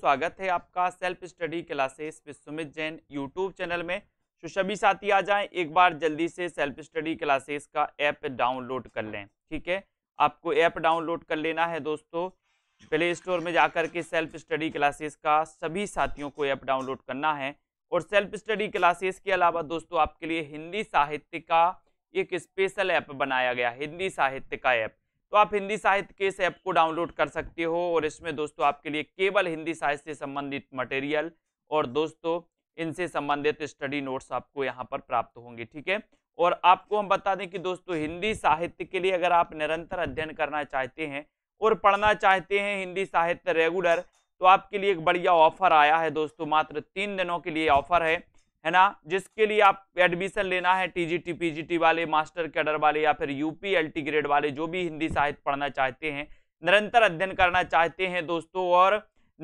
स्वागत है आपका self study classes with Sumit Jain YouTube channel में तो सभी साथी आ जाएं एक बार जल्दी से सेल्फ स्टडी क्लासेस का ऐप डाउनलोड कर लें ठीक है आपको ऐप डाउनलोड कर लेना है दोस्तों प्ले स्टोर में जाकर के सेल्फ स्टडी क्लासेस का सभी साथियों को ऐप डाउनलोड करना है और सेल्फ स्टडी क्लासेस के अलावा दोस्तों आपके लिए हिंदी साहित्य का एक स्पेशल ऐप बनाया गया हिंदी साहित्य का ऐप तो आप हिंदी साहित्य के इस ऐप को डाउनलोड कर सकते हो और इसमें दोस्तों आपके लिए केवल हिंदी साहित्य से संबंधित मटेरियल और दोस्तों इनसे संबंधित स्टडी नोट्स आपको यहाँ पर प्राप्त होंगे ठीक है और आपको हम बता दें कि दोस्तों हिंदी साहित्य के लिए अगर आप निरंतर अध्ययन करना चाहते हैं और पढ़ना चाहते हैं हिंदी साहित्य रेगुलर तो आपके लिए एक बढ़िया ऑफर आया है दोस्तों मात्र तीन दिनों के लिए ऑफर है है ना जिसके लिए आप एडमिशन लेना है टीजीटी पीजीटी वाले मास्टर कैडर वाले या फिर यूपी एलटी ग्रेड वाले जो भी हिंदी साहित्य पढ़ना चाहते हैं निरंतर अध्ययन करना चाहते हैं दोस्तों और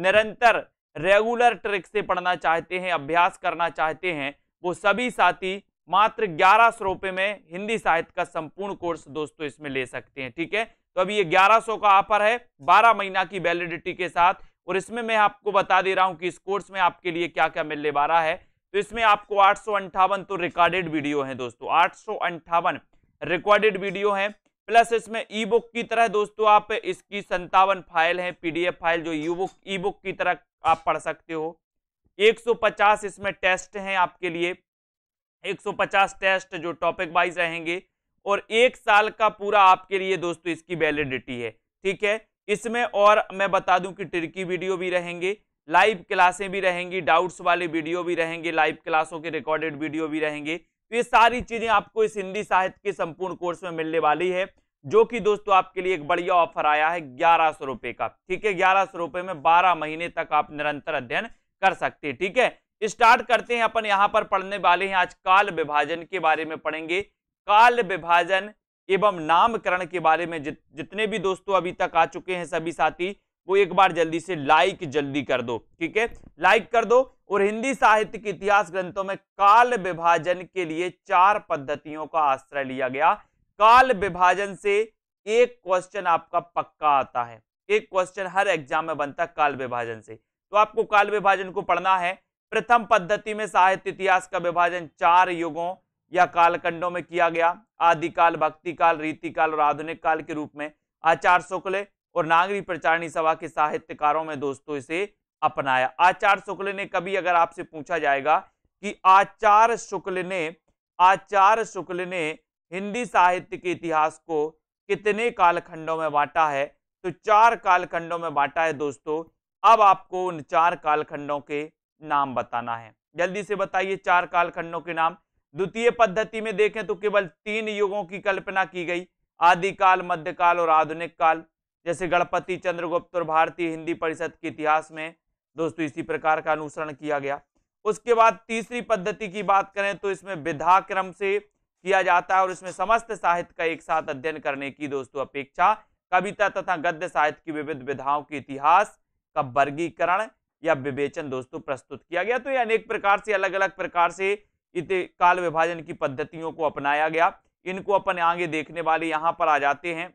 निरंतर रेगुलर ट्रिक से पढ़ना चाहते हैं अभ्यास करना चाहते हैं वो सभी साथी मात्र ग्यारह सौ रुपये में हिंदी साहित्य का संपूर्ण कोर्स दोस्तों इसमें ले सकते हैं ठीक है तो अभी ये ग्यारह सौ का ऑफर है बारह महीना की वैलिडिटी के साथ और इसमें मैं आपको बता दे रहा हूँ कि इस कोर्स में आपके लिए क्या क्या मिलने वाला है तो इसमें आपको आठ तो रिकॉर्डेड वीडियो है दोस्तों आठ रिकॉर्डेड वीडियो है प्लस इसमें ई बुक की तरह दोस्तों आप इसकी संतावन फाइल है पीडीएफ फाइल जो ई बुक ई बुक की तरह आप पढ़ सकते हो 150 इसमें टेस्ट हैं आपके लिए 150 टेस्ट जो टॉपिक वाइज रहेंगे और एक साल का पूरा आपके लिए दोस्तों इसकी वैलिडिटी है ठीक है इसमें और मैं बता दूं कि ट्रिकी वीडियो भी रहेंगे लाइव क्लासें भी रहेंगी डाउट्स वाले वीडियो भी रहेंगे लाइव क्लासों के रिकॉर्डेड वीडियो भी रहेंगे तो ये सारी चीज़ें आपको इस हिंदी साहित्य के संपूर्ण कोर्स में मिलने वाली है जो कि दोस्तों आपके लिए एक बढ़िया ऑफर आया है ग्यारह सौ रुपये का ठीक है ग्यारह सौ रुपये में बारह महीने तक आप निरंतर अध्ययन कर सकते हैं ठीक है स्टार्ट करते हैं अपन यहाँ पर पढ़ने वाले हैं आज काल विभाजन के बारे में पढ़ेंगे काल विभाजन एवं नामकरण के बारे में जित, जितने भी दोस्तों अभी तक आ चुके हैं सभी साथी वो एक बार जल्दी से लाइक जल्दी कर दो ठीक है लाइक कर दो और हिंदी साहित्य के इतिहास ग्रंथों में काल विभाजन के लिए चार पद्धतियों का आश्रय लिया गया काल विभाजन से एक क्वेश्चन आपका पक्का आता है एक क्वेश्चन हर एग्जाम में बनता है काल विभाजन से तो आपको काल विभाजन को पढ़ना है प्रथम पद्धति में साहित्य इतिहास का विभाजन चार युगों या कालखंडों में किया गया आदिकाल भक्ति काल रीति काल और आधुनिक काल के रूप में आचार्य शुक्ल और नागरी प्रचारणी सभा के साहित्यकारों में दोस्तों इसे अपनाया आचार्य शुक्ल ने कभी अगर आपसे पूछा जाएगा कि आचार्य शुक्ल ने आचार्य शुक्ल ने हिंदी साहित्य के इतिहास को कितने कालखंडों में बांटा है तो चार कालखंडों में बांटा है दोस्तों अब आपको उन चार कालखंडों के नाम बताना है जल्दी से बताइए चार कालखंडों के नाम द्वितीय पद्धति में देखें तो केवल तीन युगों की कल्पना की गई आदिकाल मध्यकाल और आधुनिक काल जैसे गणपति चंद्रगुप्त और भारतीय हिंदी परिषद के इतिहास में दोस्तों इसी प्रकार का अनुसरण किया गया उसके बाद तीसरी पद्धति की बात करें तो इसमें विधा क्रम से किया जाता है और इसमें समस्त साहित्य का एक साथ अध्ययन करने की दोस्तों अपेक्षा कविता तथा गद्य साहित्य की विविध विधाओं के इतिहास का वर्गीकरण या विवेचन दोस्तों प्रस्तुत किया गया तो ये अनेक प्रकार से अलग अलग प्रकार से काल विभाजन की पद्धतियों को अपनाया गया इनको अपन आगे देखने वाले यहाँ पर आ जाते हैं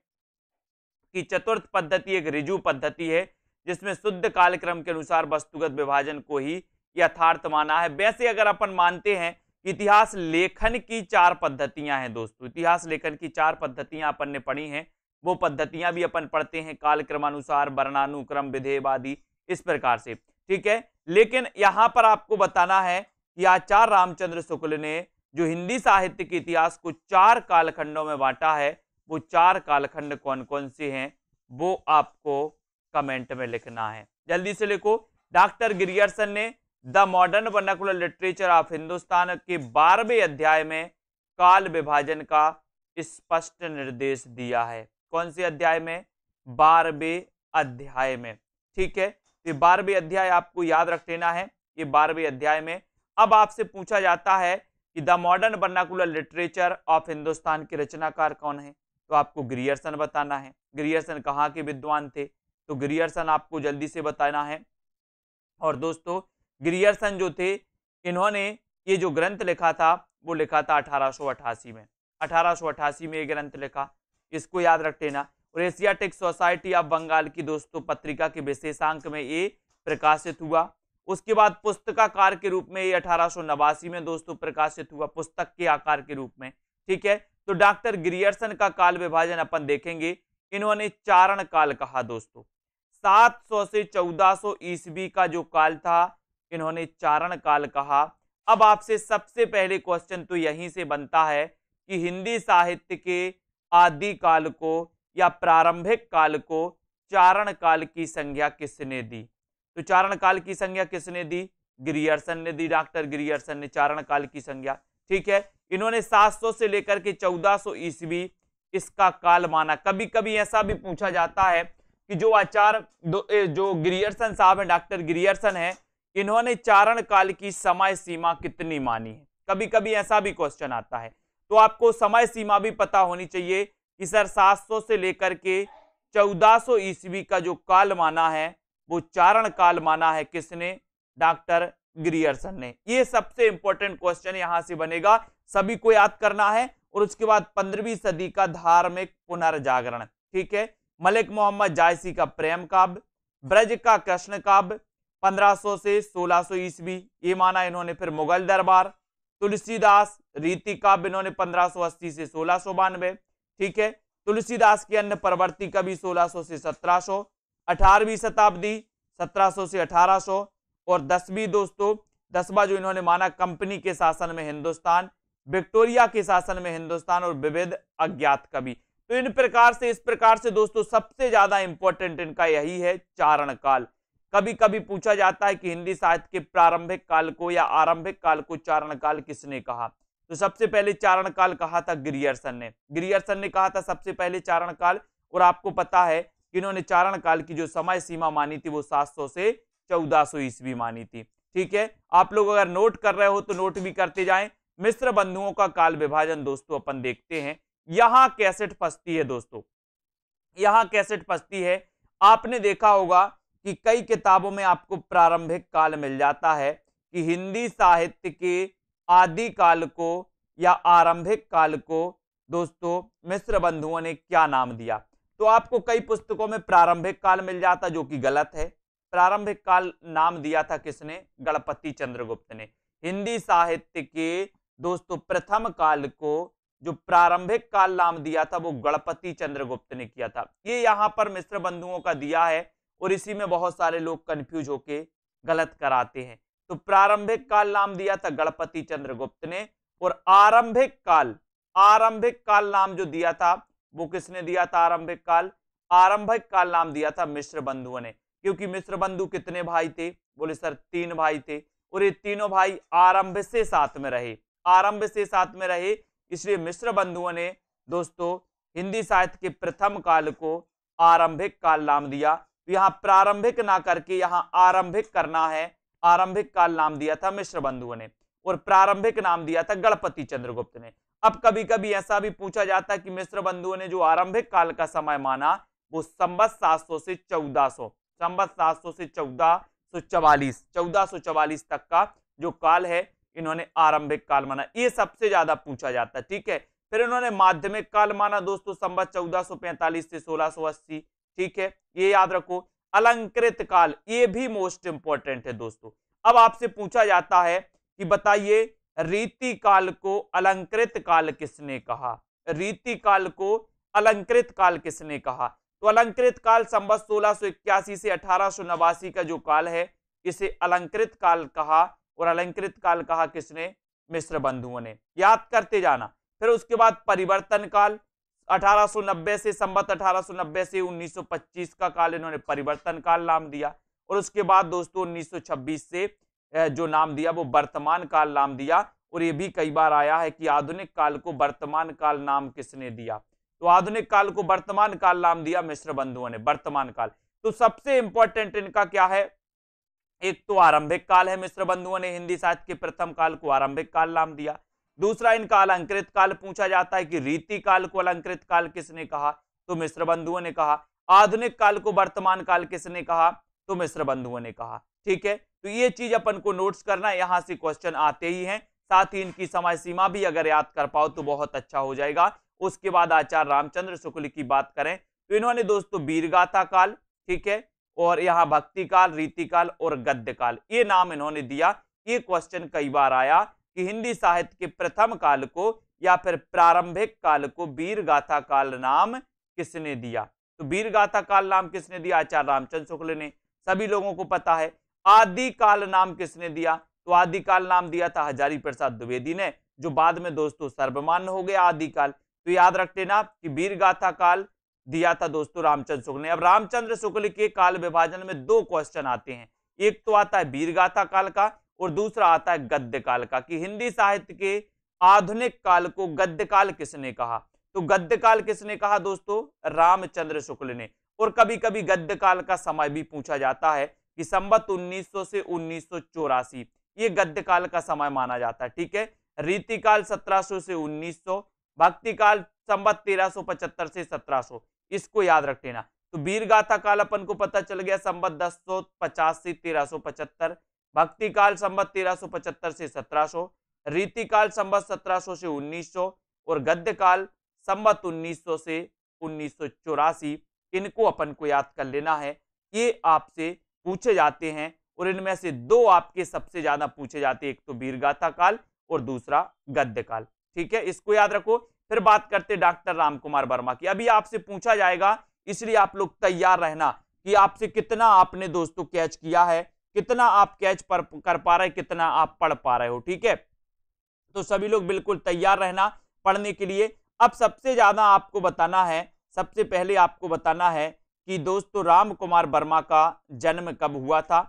की चतुर्थ पद्धति एक रिजु पद्धति है जिसमें शुद्ध कालक्रम के अनुसार वस्तुगत विभाजन को ही यथार्थ माना है वैसे अगर अपन मानते हैं इतिहास लेखन की चार पद्धतियां हैं दोस्तों इतिहास लेखन की चार पद्धतियां अपन ने पढ़ी हैं वो पद्धतियां भी अपन पढ़ते हैं कालक्रमानुसार वर्णानुक्रम विधेयवादी इस प्रकार से ठीक है लेकिन यहाँ पर आपको बताना है कि आचार्य रामचंद्र शुक्ल ने जो हिंदी साहित्य के इतिहास को चार कालखंडों में बांटा है वो चार कालखंड कौन कौन से हैं वो आपको कमेंट में लिखना है जल्दी से लिखो डॉक्टर गिरियर्सन ने the modern vernacular literature of Hindustan के बारहवें अध्याय में काल विभाजन का स्पष्ट निर्देश दिया है कौन से अध्याय में बारहवें अध्याय में ठीक है ये बारहवें अध्याय आपको याद रख लेना है ये बारहवें अध्याय में अब आपसे पूछा जाता है कि the modern vernacular literature of Hindustan के रचनाकार कौन है तो आपको ग्रियर्सन बताना है ग्रियर्सन कहाँ के विद्वान थे तो ग्रियर्सन आपको जल्दी से बताना है और दोस्तों ग्रियर्सन जो थे इन्होंने ये जो ग्रंथ लिखा था वो लिखा था अठारह में अठारह में ये ग्रंथ लिखा इसको याद रख लेना और एशियाटिक सोसाइटी ऑफ बंगाल की दोस्तों पत्रिका के विशेषांक में ये प्रकाशित हुआ उसके बाद पुस्तकाकार के रूप में ये अठारह में दोस्तों प्रकाशित हुआ पुस्तक के आकार के रूप में ठीक है तो डॉक्टर ग्रियर्सन का काल विभाजन अपन देखेंगे इन्होंने चारण काल कहा दोस्तों 700 से 1400 ईस्वी का जो काल था इन्होंने चारण काल कहा अब आपसे सबसे पहले क्वेश्चन तो यहीं से बनता है कि हिंदी साहित्य के आदि काल को या प्रारंभिक काल को चारण काल की संज्ञा किसने दी तो चारण काल की संज्ञा किसने दी ग्रियर्सन ने दी डॉक्टर गिरियर्सन ने चारण काल की संज्ञा ठीक है इन्होंने 700 से लेकर के 1400 ईस्वी इसका काल माना कभी कभी ऐसा भी पूछा जाता है कि जो आचार जो गिरियर्सन साहब हैं डॉक्टर गिरियर्सन हैं इन्होंने चारण काल की समय सीमा कितनी मानी है कभी कभी ऐसा भी क्वेश्चन आता है तो आपको समय सीमा भी पता होनी चाहिए कि सर 700 से लेकर के 1400 ईस्वी का जो काल माना है वो चारण काल माना है किसने डॉक्टर ग्रियर्सन ने ये सबसे इंपॉर्टेंट क्वेश्चन यहां से बनेगा सभी को याद करना है और उसके बाद पंद्रहवीं सदी का धार्मिक पुनर्जागरण ठीक है मलिक मोहम्मद जायसी का प्रेम काव्य ब्रज का कृष्ण काव्य 1500 से 1600 सो ईस्वी ये माना इन्होंने फिर मुगल दरबार तुलसीदास रीति काव्य इन्होंने 1580 से सोलह सो बानवे ठीक है तुलसीदास की अन्य प्रवर्ति कवि 1600 से 1700 अठारहवीं शताब्दी 1700 से 1800 और दसवीं दोस्तों दसवा जो इन्होंने माना कंपनी के शासन में हिंदुस्तान विक्टोरिया के शासन में हिंदुस्तान और विविध अज्ञात कवि तो इन प्रकार से इस प्रकार से दोस्तों सबसे ज्यादा इंपॉर्टेंट इनका यही है चारण काल कभी कभी पूछा जाता है कि हिंदी साहित्य के प्रारंभिक काल को या आरंभिक काल को चारण काल किसने कहा तो सबसे पहले चारण काल कहा था ग्रियर्सन ने ग्रियर्सन ने कहा था सबसे पहले चारण काल और आपको पता है कि इन्होंने चारण काल की जो समय सीमा मानी थी वो 700 से 1400 ईस्वी मानी थी ठीक है आप लोग अगर नोट कर रहे हो तो नोट भी करते जाएं मिश्र बंधुओं का काल विभाजन दोस्तों अपन देखते हैं यहां कैसेट फंसती है दोस्तों यहां कैसेट फंसती है आपने देखा होगा कि कई किताबों में आपको प्रारंभिक काल मिल जाता है कि हिंदी साहित्य के आदि काल को या आरंभिक काल को दोस्तों मिश्र बंधुओं ने क्या नाम दिया तो आपको कई पुस्तकों में प्रारंभिक काल मिल जाता जो कि गलत है प्रारंभिक काल नाम दिया था किसने गणपति चंद्रगुप्त ने हिंदी साहित्य के दोस्तों प्रथम काल को जो प्रारंभिक काल नाम दिया था वो गणपति चंद्रगुप्त ने किया था ये यहाँ पर मिश्र बंधुओं का दिया है और इसी में बहुत सारे लोग कंफ्यूज होके गलत कराते हैं तो प्रारंभिक काल नाम दिया था गणपति चंद्रगुप्त ने और आरंभिक काल आरंभिक काल नाम जो दिया था वो किसने दिया था आरंभिक काल आरंभिक काल नाम दिया था मिश्र बंधुओं ने क्योंकि मिश्र बंधु कितने भाई थे बोले सर तीन भाई थे और ये तीनों भाई आरंभ से साथ में रहे आरंभ से साथ में रहे इसलिए मिश्र बंधुओं ने दोस्तों हिंदी साहित्य के प्रथम काल को आरंभिक काल नाम दिया तो यहाँ प्रारंभिक ना करके यहाँ आरंभिक करना है आरंभिक काल नाम दिया था मिश्र बंधुओं ने और प्रारंभिक नाम दिया था गणपति चंद्रगुप्त ने अब कभी कभी ऐसा भी पूछा जाता है कि मिश्र बंधुओं ने जो आरंभिक काल का समय माना वो संबत सात सौ से चौदह सौ संबत सात सौ से चौदह सौ चवालीस चौदह सौ चवालीस तक का जो काल है इन्होंने आरंभिक काल माना ये सबसे ज्यादा पूछा जाता है ठीक है फिर इन्होंने माध्यमिक काल माना दोस्तों संबत 1445 से 1680 ठीक है ये याद रखो अलंकृत काल ये भी मोस्ट इंपॉर्टेंट है दोस्तों अब आपसे पूछा जाता है कि बताइए रीति काल को अलंकृत काल किसने कहा रीति काल को अलंकृत काल किसने कहा तो अलंकृत काल संबत 1681 से अठारह का जो काल है इसे अलंकृत काल कहा और अलंकृत काल कहा किसने मिश्र बंधुओं ने याद करते जाना फिर उसके बाद परिवर्तन काल 1890 से संबत 1890 से 1925 का काल इन्होंने परिवर्तन काल नाम दिया और उसके बाद दोस्तों 1926 से जो नाम दिया वो वर्तमान काल नाम दिया और ये भी कई बार आया है कि आधुनिक काल को वर्तमान काल नाम किसने दिया तो आधुनिक काल को वर्तमान काल नाम दिया मिश्र बंधुओं ने वर्तमान काल तो सबसे इंपॉर्टेंट इनका क्या है एक तो आरंभिक काल है मिश्र बंधुओं ने हिंदी साहित्य के प्रथम काल को आरंभिक काल नाम दिया दूसरा इनका अलंकृत काल पूछा जाता है कि रीति काल को अलंकृत काल किसने कहा तो मिश्र बंधुओं ने कहा आधुनिक काल को वर्तमान काल किसने कहा तो मिश्र बंधुओं ने कहा ठीक है तो ये चीज अपन को नोट्स करना यहां से क्वेश्चन आते ही हैं साथ ही इनकी समय सीमा भी अगर याद कर पाओ तो बहुत अच्छा हो जाएगा उसके बाद आचार्य रामचंद्र शुक्ल की बात करें तो इन्होंने दोस्तों वीरगाथा काल ठीक है और यहाँ भक्ति काल रीति काल और गद्य काल ये नाम इन्होंने दिया ये क्वेश्चन कई बार आया कि हिंदी साहित्य के प्रथम काल को या फिर प्रारंभिक काल को वीर गाथा काल नाम किसने दिया तो वीर गाथा काल नाम किसने दिया आचार्य रामचंद्र शुक्ल ने सभी लोगों को पता है आदि काल नाम किसने दिया तो आदि काल नाम दिया था हजारी प्रसाद द्विवेदी ने जो बाद में दोस्तों सर्वमान्य हो गया आदि काल तो याद रखते ना कि वीर गाथा काल दिया था दोस्तों रामचंद्र शुक्ल ने अब रामचंद्र शुक्ल के काल विभाजन में दो क्वेश्चन आते हैं एक तो आता है वीरगाथा काल का और दूसरा आता है गद्य काल का कि हिंदी साहित्य के आधुनिक काल को गद्य काल किसने कहा तो गद्य काल किसने कहा दोस्तों रामचंद्र शुक्ल ने और कभी कभी गद्य काल का समय भी पूछा जाता है कि संबत 1900 से उन्नीस ये गद्य काल का समय माना जाता है ठीक है रीतिकाल 1700 से 1900 भक्ति काल संबत पचहत्तर से सत्रह सौ इसको याद रख लेना तो वीर गाथा काल अपन को पता चल गया संबत दस सौ पचास से तेरह पचहत्तर भक्ति काल संबत तेरह सौ पचहत्तर से सौ रीति काल संबत सत्रह सौ से उन्नीस सौ और गद्य काल संबत सौ से उन्नीस सौ चौरासी इनको अपन को याद कर लेना है ये आपसे पूछे जाते हैं और इनमें से दो आपके सबसे ज्यादा पूछे जाते हैं एक तो गाथा काल और दूसरा गद्य काल ठीक है इसको याद रखो फिर बात करते डॉक्टर राम कुमार वर्मा की अभी आपसे पूछा जाएगा इसलिए आप लोग तैयार रहना कि आपसे कितना आपने दोस्तों कैच किया है कितना आप कैच पर, कर पा रहे कितना आप पढ़ पा रहे हो ठीक है तो सभी लोग बिल्कुल तैयार रहना पढ़ने के लिए अब सबसे ज्यादा आपको बताना है सबसे पहले आपको बताना है कि दोस्तों राम कुमार वर्मा का जन्म कब हुआ था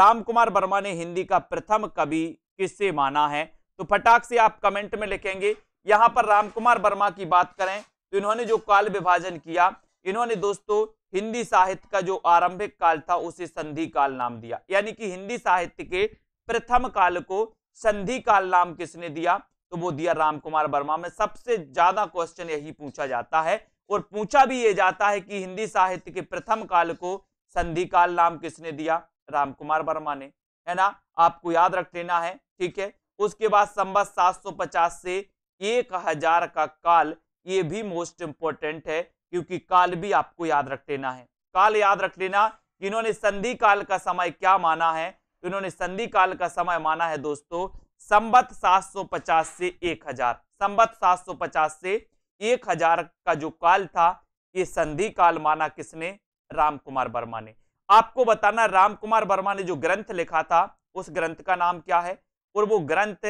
राम कुमार वर्मा ने हिंदी का प्रथम कवि किससे माना है तो फटाक से आप कमेंट में लिखेंगे यहाँ पर रामकुमार वर्मा की बात करें तो इन्होंने जो काल विभाजन किया इन्होंने दोस्तों हिंदी साहित्य का जो आरंभिक काल था उसे संधि काल नाम दिया यानी कि हिंदी साहित्य के प्रथम काल को संधि काल नाम किसने दिया तो वो दिया रामकुमार वर्मा में सबसे ज्यादा क्वेश्चन यही पूछा जाता है और पूछा भी ये जाता है कि हिंदी साहित्य के प्रथम काल को संधि काल नाम किसने दिया रामकुमार वर्मा ने है ना आपको याद रख लेना है ठीक है उसके बाद संबत 750 से 1000 का काल ये भी मोस्ट इंपॉर्टेंट है क्योंकि काल भी आपको याद रख लेना है काल याद रख लेना इन्होंने संधि काल का समय क्या माना है तो इन्होंने संधि काल का समय माना है दोस्तों संबत 750 से 1000 संबत पचास से 1000 का जो काल था ये संधि काल माना किसने राम कुमार वर्मा ने आपको बताना राम कुमार वर्मा ने जो ग्रंथ लिखा था उस ग्रंथ का नाम क्या है और वो ग्रंथ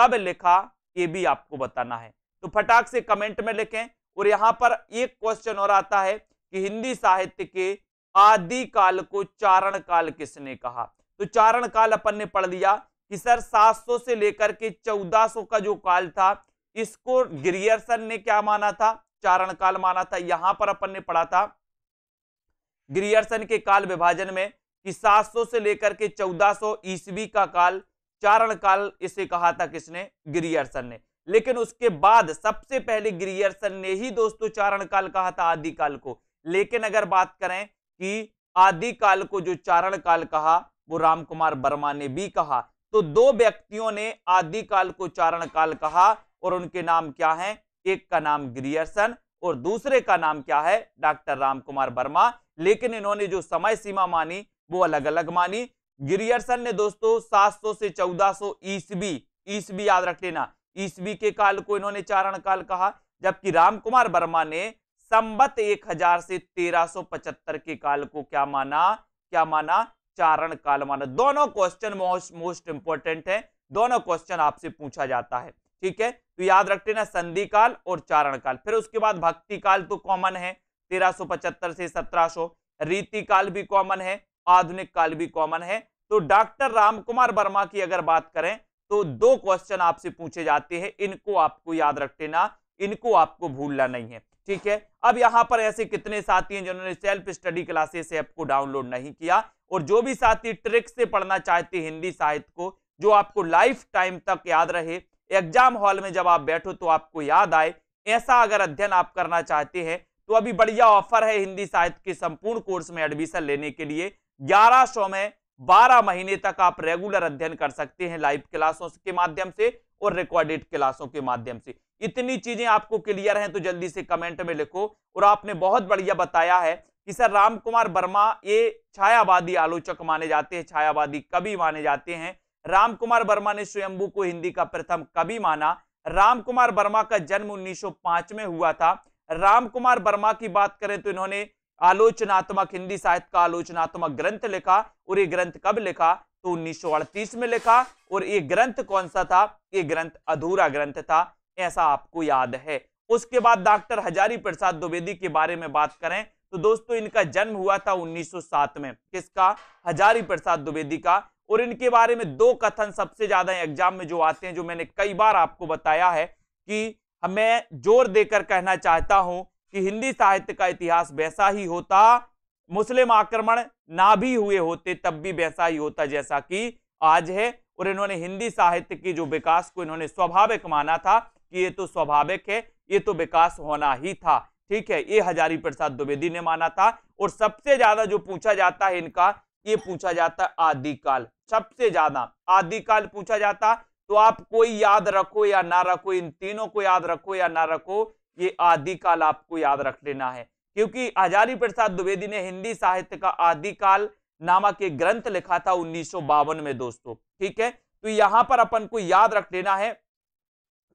कब लिखा ये भी आपको बताना है तो फटाक से कमेंट में लिखें और यहाँ पर एक क्वेश्चन और आता है कि हिंदी साहित्य के आदि काल को चारण काल किसने कहा तो चारण काल अपन ने पढ़ लिया कि सर 700 से लेकर के 1400 का जो काल था इसको ग्रियर्सन ने क्या माना था चारण काल माना था यहां पर अपन ने पढ़ा था ग्रियर्सन के काल विभाजन में कि 700 से लेकर के 1400 ईस्वी का काल चारण काल इसे कहा था किसने गिरियर्सन ने लेकिन उसके बाद सबसे पहले गिरियर्सन ने ही दोस्तों चारण काल कहा था आदि काल को लेकिन अगर बात करें कि आदि काल को जो चारण काल कहा वो रामकुमार वर्मा ने भी कहा तो दो व्यक्तियों ने आदि काल को चारण काल कहा और उनके नाम क्या हैं एक का नाम गिरियर्सन और दूसरे का नाम क्या है डॉक्टर रामकुमार वर्मा लेकिन इन्होंने जो समय सीमा मानी वो अलग अलग मानी गिरियर्सन ने दोस्तों 700 से 1400 सौ ईस्वी ईस्वी याद रख लेना ईस्वी के काल को इन्होंने चारण काल कहा जबकि रामकुमार वर्मा ने संबत 1000 से 1375 के काल को क्या माना क्या माना चारण काल माना दोनों क्वेश्चन मोस्ट मोस्ट इंपॉर्टेंट है दोनों क्वेश्चन आपसे पूछा जाता है ठीक है तो याद रखते ना संधि काल और चारण काल फिर उसके बाद भक्ति काल तो कॉमन है पचहत्तर से सत्रह रीति काल भी कॉमन है आधुनिक काल भी कॉमन है तो डॉक्टर राम कुमार वर्मा की अगर बात करें तो दो क्वेश्चन आपसे पूछे जाते हैं इनको आपको याद रख लेना इनको आपको भूलना नहीं है ठीक है अब यहां पर ऐसे कितने साथी हैं जिन्होंने सेल्फ स्टडी क्लासेस ऐप को डाउनलोड नहीं किया और जो भी साथी ट्रिक से पढ़ना चाहते हिंदी साहित्य को जो आपको लाइफ टाइम तक याद रहे एग्जाम हॉल में जब आप बैठो तो आपको याद आए ऐसा अगर अध्ययन आप करना चाहते हैं तो अभी बढ़िया ऑफर है हिंदी साहित्य के संपूर्ण कोर्स में एडमिशन लेने के लिए 1100 में 12 महीने तक आप रेगुलर अध्ययन कर सकते हैं लाइव क्लासों के माध्यम से और रिकॉर्डेड क्लासों के माध्यम से इतनी चीजें आपको क्लियर हैं तो जल्दी से कमेंट में लिखो और आपने बहुत बढ़िया बताया है कि सर राम कुमार वर्मा ये छायावादी आलोचक माने जाते हैं छायावादी कवि माने जाते हैं राम कुमार वर्मा ने स्वयंभू को हिंदी का प्रथम कवि माना राम कुमार वर्मा का जन्म 1905 में हुआ था राम कुमार वर्मा की बात करें तो इन्होंने आलोचनात्मक हिंदी साहित्य का आलोचनात्मक ग्रंथ लिखा और ये ग्रंथ कब लिखा तो उन्नीस में लिखा और ये ग्रंथ कौन सा था ये ग्रंथ अधूरा ग्रंथ था ऐसा आपको याद है उसके बाद डॉक्टर हजारी प्रसाद द्विवेदी के बारे में बात करें तो दोस्तों इनका जन्म हुआ था 1907 में किसका हजारी प्रसाद द्विवेदी का और इनके बारे में दो कथन सबसे ज्यादा एग्जाम में जो आते हैं जो मैंने कई बार आपको बताया है कि मैं जोर देकर कहना चाहता हूं कि हिंदी साहित्य का इतिहास वैसा ही होता मुस्लिम आक्रमण ना भी हुए होते तब भी वैसा ही होता जैसा कि आज है और इन्होंने हिंदी साहित्य की जो विकास को इन्होंने स्वाभाविक माना था कि ये तो स्वाभाविक है ये तो विकास होना ही था ठीक है ये हजारी प्रसाद द्विवेदी ने माना था और सबसे ज्यादा जो पूछा जाता है इनका ये पूछा जाता है आदिकाल सबसे ज्यादा आदिकाल पूछा जाता तो आप कोई याद रखो या ना रखो इन तीनों को याद रखो या ना रखो ये आदिकाल आपको याद रख लेना है क्योंकि हजारी प्रसाद द्विवेदी ने हिंदी साहित्य का आदिकाल नामक एक ग्रंथ लिखा था उन्नीस में दोस्तों ठीक है तो यहां पर अपन को याद रख लेना है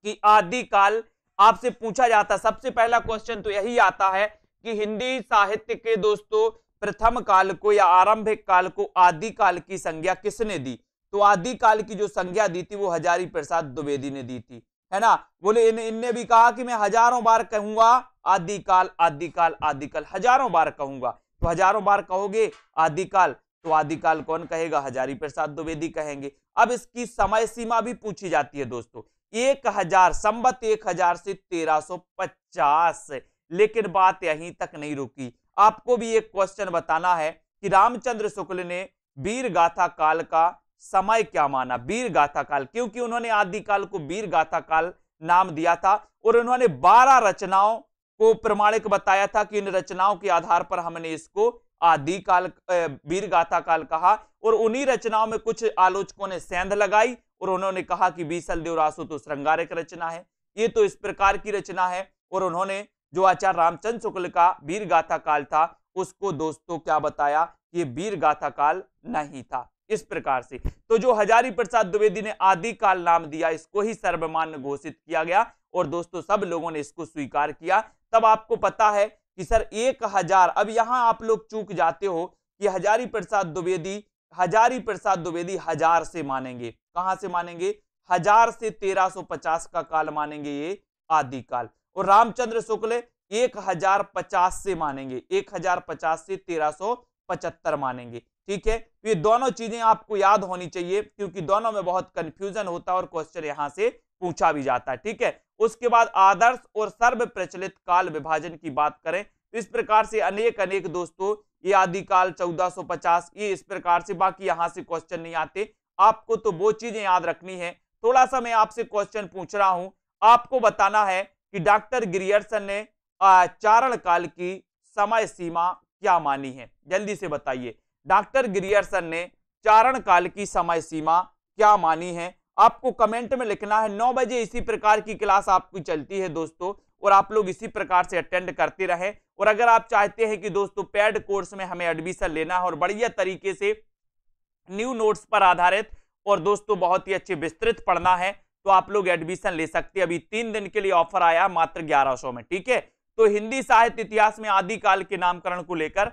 कि आदिकाल आपसे पूछा जाता सबसे पहला क्वेश्चन तो यही आता है कि हिंदी साहित्य के दोस्तों प्रथम काल को या आरंभिक काल को आदिकाल की संज्ञा किसने दी तो आदिकाल की जो संज्ञा दी थी वो हजारी प्रसाद द्विवेदी ने दी थी है ना बोले इन इनने भी कहा कि मैं हजारों बार कहूंगा आदिकाल आदिकाल आदिकाल हजारों बार कहूंगा तो हजारों बार कहोगे आदिकाल तो आदिकाल कौन कहेगा हजारी प्रसाद द्विवेदी कहेंगे अब इसकी समय सीमा भी पूछी जाती है दोस्तों एक हजार संबत एक हजार से तेरह सौ पचास लेकिन बात यहीं तक नहीं रुकी आपको भी एक क्वेश्चन बताना है कि रामचंद्र शुक्ल ने वीर गाथा काल का समय क्या माना वीर गाथा काल क्योंकि उन्होंने आदिकाल को वीर गाथा काल नाम दिया था और उन्होंने बारह रचनाओं को प्रमाणिक बताया था कि इन रचनाओं के आधार पर हमने इसको आदि काल वीर गाथा काल कहा और उन्हीं रचनाओं में कुछ आलोचकों ने सेंध लगाई और उन्होंने कहा कि बीसल देवरासो तो श्रृंगारिक रचना है ये तो इस प्रकार की रचना है और उन्होंने जो आचार्य रामचंद्र शुक्ल का वीर गाथा काल था उसको दोस्तों क्या बताया ये वीर गाथा काल नहीं था इस प्रकार से तो जो हजारी प्रसाद द्विवेदी ने आदिकाल नाम दिया इसको ही सर्वमान्य घोषित किया गया और दोस्तों सब लोगों ने इसको स्वीकार किया तब आपको पता है कि सर एक हजार अब यहां आप लोग चूक जाते हो कि हजारी प्रसाद द्विवेदी हजारी प्रसाद द्विवेदी हजार से मानेंगे कहां से मानेंगे हजार से पचास का काल मानेंगे ये आदिकाल और रामचंद्र शुक्ल एक हजार पचास से मानेंगे एक हजार पचास से तेरह सौ पचहत्तर मानेंगे ठीक है तो ये दोनों चीजें आपको याद होनी चाहिए क्योंकि दोनों में बहुत कंफ्यूजन होता है और क्वेश्चन यहाँ से पूछा भी जाता है ठीक है उसके बाद आदर्श और सर्व प्रचलित काल विभाजन की बात करें तो इस प्रकार से अनेक अनेक दोस्तों ये आदिकाल 1450 ये इस प्रकार से बाकी यहाँ से क्वेश्चन नहीं आते आपको तो वो चीजें याद रखनी है थोड़ा सा मैं आपसे क्वेश्चन पूछ रहा हूं आपको बताना है कि डॉक्टर गिरियर्सन ने चारण काल की समय सीमा क्या मानी है जल्दी से बताइए डॉक्टर ग्रियर्सन ने चारण काल की समय सीमा क्या मानी है आपको कमेंट में लिखना है नौ बजे इसी प्रकार की क्लास आपकी चलती है दोस्तों और आप लोग इसी प्रकार से अटेंड करते रहे और अगर आप चाहते हैं कि दोस्तों पैड कोर्स में हमें एडमिशन लेना है और बढ़िया तरीके से न्यू नोट्स पर आधारित और दोस्तों बहुत ही अच्छे विस्तृत पढ़ना है तो आप लोग एडमिशन ले सकते हैं अभी तीन दिन के लिए ऑफर आया मात्र ग्यारह में ठीक है तो हिंदी साहित्य इतिहास में आदिकाल के नामकरण को लेकर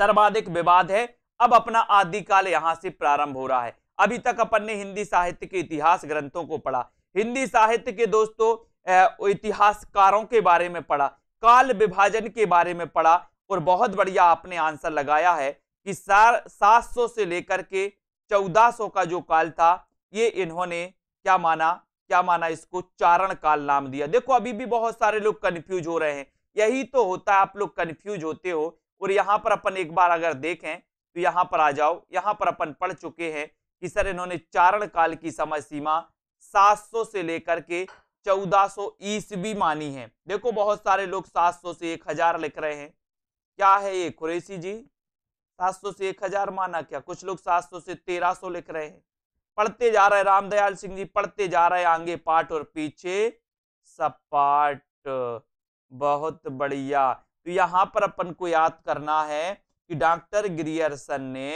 सर्वाधिक विवाद है अब अपना आदिकाल यहाँ से प्रारंभ हो रहा है अभी तक अपन ने हिंदी साहित्य के इतिहास ग्रंथों को पढ़ा हिंदी साहित्य के दोस्तों इतिहासकारों के बारे में पढ़ा काल विभाजन के बारे में पढ़ा और बहुत बढ़िया आपने आंसर लगाया है कि सार सात सौ से लेकर के चौदह सौ का जो काल था ये इन्होंने क्या माना क्या माना इसको चारण काल नाम दिया देखो अभी भी बहुत सारे लोग कन्फ्यूज हो रहे हैं यही तो होता है आप लोग कन्फ्यूज होते हो और यहाँ पर अपन एक बार अगर देखें तो यहाँ पर आ जाओ यहाँ पर अपन पढ़ चुके हैं कि सर इन्होंने चारण काल की समय सीमा 700 से लेकर के 1400 ईस्वी मानी है देखो बहुत सारे लोग 700 से 1000 लिख रहे हैं क्या है ये कुरेसी जी 700 से 1000 माना क्या कुछ लोग 700 से 1300 लिख रहे हैं पढ़ते जा रहे रामदयाल सिंह जी पढ़ते जा रहे आगे पाठ और पीछे सपाट बहुत बढ़िया तो यहाँ पर अपन को याद करना है कि डॉक्टर ग्रियर्सन ने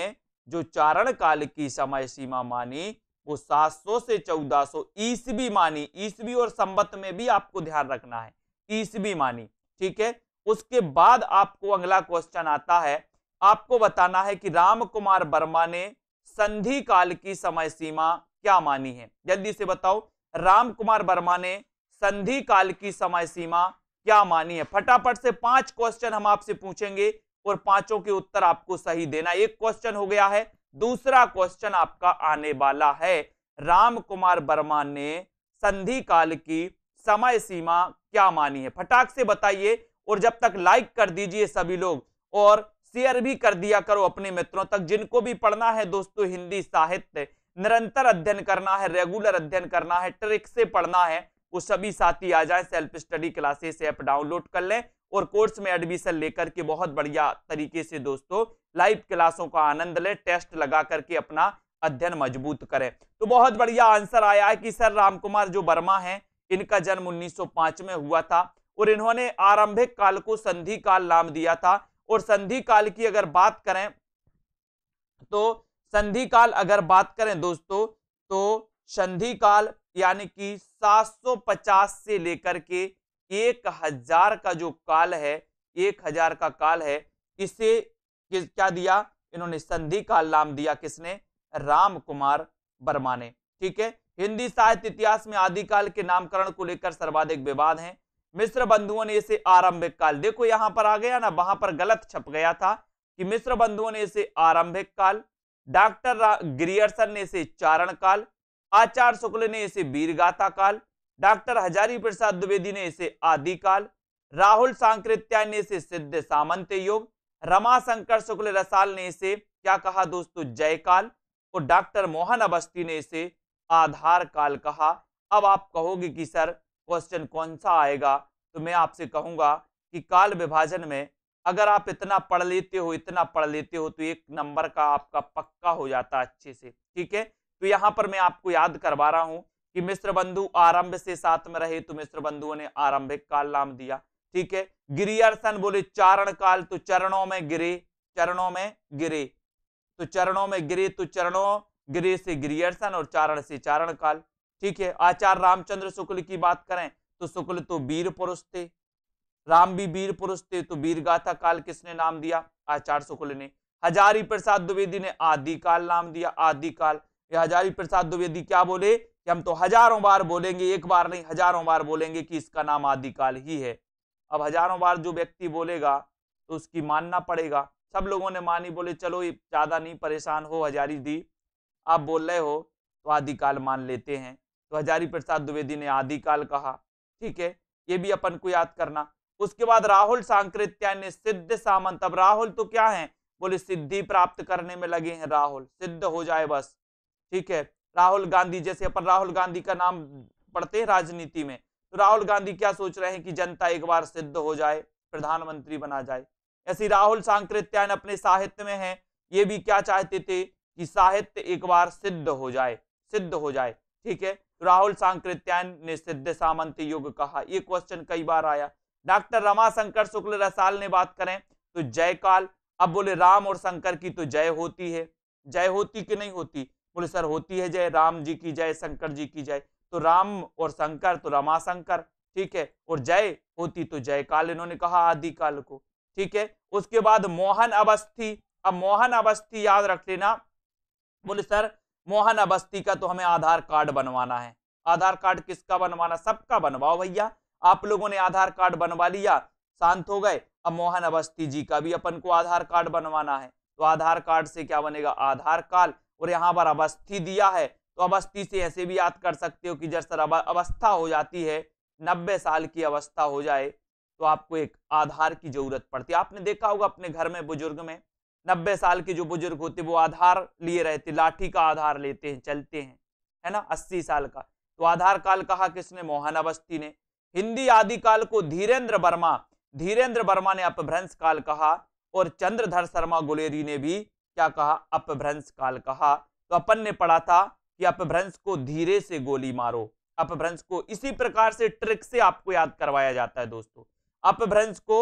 जो चारण काल की समय सीमा मानी वो 700 से 1400 सौ ईस्वी मानी ईस्वी और संबत में भी आपको ध्यान रखना है ईस्वी मानी ठीक है उसके बाद आपको अगला क्वेश्चन आता है आपको बताना है कि रामकुमार वर्मा ने संधि काल की समय सीमा क्या मानी है जल्दी से बताओ रामकुमार वर्मा ने संधि काल की समय सीमा क्या मानी है फटाफट से पांच क्वेश्चन हम आपसे पूछेंगे और पांचों के उत्तर आपको सही देना एक क्वेश्चन हो गया है दूसरा क्वेश्चन आपका आने वाला है राम कुमार वर्मा ने संधि काल की समय सीमा क्या मानी है फटाक से बताइए और जब तक लाइक कर दीजिए सभी लोग और शेयर भी कर दिया करो अपने मित्रों तक जिनको भी पढ़ना है दोस्तों हिंदी साहित्य निरंतर अध्ययन करना है रेगुलर अध्ययन करना है ट्रिक से पढ़ना है वो सभी साथी आ जाए self study classes app download कर लें और कोर्स में एडमिशन लेकर के बहुत बढ़िया तरीके से दोस्तों लाइव क्लासों का आनंद लें टेस्ट लगा करके अपना अध्ययन मजबूत करें तो बहुत बढ़िया आंसर आया है कि सर रामकुमार जो वर्मा हैं इनका जन्म 1905 में हुआ था और इन्होंने आरंभिक काल को संधि काल नाम दिया था और संधि काल की अगर बात करें तो संधि काल अगर बात करें दोस्तों तो संधि काल यानी कि 750 से लेकर के 1000 का जो काल है 1000 का काल है इसे क्या दिया इन्होंने संधि काल नाम दिया किसने राम कुमार वर्मा ने ठीक है हिंदी साहित्य इतिहास में आदिकाल के नामकरण को लेकर सर्वाधिक विवाद है मिश्र बंधुओं ने इसे आरंभिक काल देखो यहां पर आ गया ना वहां पर गलत छप गया था कि मिश्र बंधुओं ने इसे आरंभिक काल डॉक्टर गिरियर्सन ने इसे चारण काल आचार्य शुक्ल ने इसे वीरगाथा काल डॉक्टर हजारी प्रसाद द्विवेदी ने इसे आदिकाल राहुल सांकृत्या ने इसे सिद्ध सामंत योग शंकर शुक्ल रसाल ने इसे क्या कहा दोस्तों जयकाल और डॉक्टर मोहन अवस्थी ने इसे आधार काल कहा अब आप कहोगे कि सर क्वेश्चन कौन सा आएगा तो मैं आपसे कहूंगा कि काल विभाजन में अगर आप इतना पढ़ लेते हो इतना पढ़ लेते हो तो एक नंबर का आपका पक्का हो जाता अच्छे से ठीक है तो यहां पर मैं आपको याद करवा रहा हूं कि मिश्र बंधु आरंभ से साथ में रहे तो मिश्र बंधुओं ने आरंभिक काल नाम दिया ठीक है गिरियर्सन बोले चारण काल तो चरणों में गिरे चरणों में गिरे तो चरणों में गिरे तो चरणों गिरे से गिरियर्सन और चारण से चारण काल ठीक है आचार्य रामचंद्र शुक्ल की बात करें तो शुक्ल तो वीर पुरुष थे राम भी वीर पुरुष थे तो वीर गाथा काल किसने नाम दिया आचार्य शुक्ल ने हजारी प्रसाद द्विवेदी ने आदि काल नाम दिया आदि काल हजारी प्रसाद द्विवेदी क्या बोले कि हम तो हजारों बार बोलेंगे एक बार नहीं हजारों बार बोलेंगे कि इसका नाम आदिकाल ही है अब हजारों बार जो व्यक्ति बोलेगा तो उसकी मानना पड़ेगा सब लोगों ने मानी बोले चलो ये ज़्यादा नहीं परेशान हो हजारी दी आप बोल रहे हो तो आदिकाल मान लेते हैं तो हजारी प्रसाद द्विवेदी ने आदिकाल कहा ठीक है ये भी अपन को याद करना उसके बाद राहुल सांकृत्या ने सिद्ध सामंत अब राहुल तो क्या है बोले सिद्धि प्राप्त करने में लगे हैं राहुल सिद्ध हो जाए बस ठीक है राहुल गांधी जैसे अपन राहुल गांधी का नाम पढ़ते हैं राजनीति में तो राहुल गांधी क्या सोच रहे हैं कि जनता एक बार सिद्ध हो जाए प्रधानमंत्री बना जाए ऐसे राहुल सांकृत्यायन अपने साहित्य में है ये भी क्या चाहते थे कि साहित्य एक बार सिद्ध हो जाए सिद्ध हो जाए ठीक है तो राहुल सांकृत्यायन ने सिद्ध सामंत युग कहा ये क्वेश्चन कई बार आया डॉक्टर रमाशंकर शुक्ल रसाल ने बात करें तो जयकाल अब बोले राम और शंकर की तो जय होती है जय होती कि नहीं होती बोले सर होती है जय राम जी की जय शंकर जी की जय तो राम और शंकर तो रमा शंकर ठीक है और जय होती तो जय काल इन्होंने कहा आदि काल को ठीक है उसके बाद मोहन अवस्थी अब मोहन अवस्थी याद रख लेना बोले सर मोहन अवस्थी का तो हमें आधार कार्ड बनवाना है आधार कार्ड किसका बनवाना सबका बनवाओ भैया आप लोगों ने आधार कार्ड बनवा लिया शांत हो गए अब मोहन अवस्थी जी का भी अपन को आधार कार्ड बनवाना है तो आधार कार्ड से क्या बनेगा आधार कार्ड और यहाँ पर अवस्थी दिया है तो अवस्थी से ऐसे भी याद कर सकते हो कि जब सर अवस्था हो जाती है नब्बे साल की अवस्था हो जाए तो आपको एक आधार की जरूरत पड़ती है आपने देखा होगा अपने घर में बुजुर्ग में नब्बे साल के जो बुजुर्ग होते वो आधार लिए रहते लाठी का आधार लेते हैं चलते हैं है ना अस्सी साल का तो आधार काल कहा किसने मोहन अवस्थी ने हिंदी आदि काल को धीरेन्द्र वर्मा धीरेन्द्र वर्मा ने अपभ्रंश काल कहा और चंद्रधर शर्मा गुलेरी ने भी क्या कहा अपभ्रंश काल कहा तो अपन ने पढ़ा था कि अपभ्रंश को धीरे से गोली मारो अपभ्रंश को इसी प्रकार से ट्रिक से आपको याद करवाया जाता है दोस्तों अपभ्रंश को